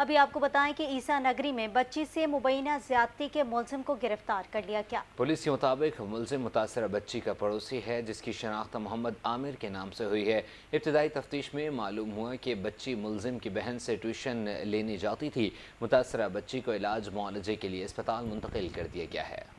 अभी आपको बताएं कि ईसा नगरी में बच्ची से मुबैना ज्यादती के मुलिम को गिरफ्तार कर लिया गया पुलिस के मुताबिक मुलिम मुतासर बच्ची का पड़ोसी है जिसकी शनाख्त मोहम्मद आमिर के नाम से हुई है इब्तदाई तफ्तीश में मालूम हुआ कि बच्ची मुलिम की बहन से ट्यूशन लेने जाती थी मुतासर बच्ची को इलाज मुआलजे के लिए अस्पताल मुंतकिल कर दिया गया है